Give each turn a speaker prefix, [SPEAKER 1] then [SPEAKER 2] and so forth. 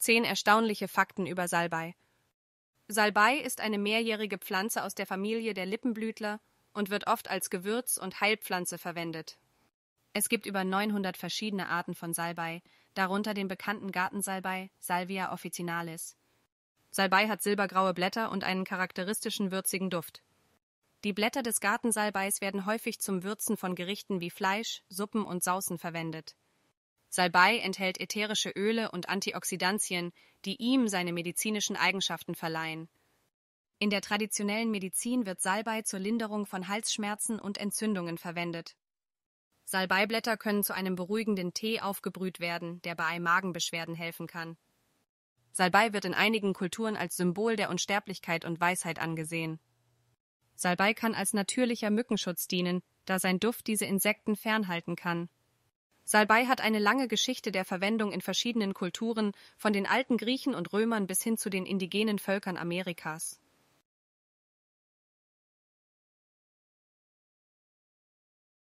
[SPEAKER 1] Zehn erstaunliche Fakten über Salbei. Salbei ist eine mehrjährige Pflanze aus der Familie der Lippenblütler und wird oft als Gewürz und Heilpflanze verwendet. Es gibt über 900 verschiedene Arten von Salbei, darunter den bekannten Gartensalbei Salvia officinalis. Salbei hat silbergraue Blätter und einen charakteristischen würzigen Duft. Die Blätter des Gartensalbeis werden häufig zum Würzen von Gerichten wie Fleisch, Suppen und Saußen verwendet. Salbei enthält ätherische Öle und Antioxidantien, die ihm seine medizinischen Eigenschaften verleihen. In der traditionellen Medizin wird Salbei zur Linderung von Halsschmerzen und Entzündungen verwendet. Salbeiblätter können zu einem beruhigenden Tee aufgebrüht werden, der bei Magenbeschwerden helfen kann. Salbei wird in einigen Kulturen als Symbol der Unsterblichkeit und Weisheit angesehen. Salbei kann als natürlicher Mückenschutz dienen, da sein Duft diese Insekten fernhalten kann. Salbei hat eine lange Geschichte der Verwendung in verschiedenen Kulturen, von den alten Griechen und Römern bis hin zu den indigenen Völkern Amerikas.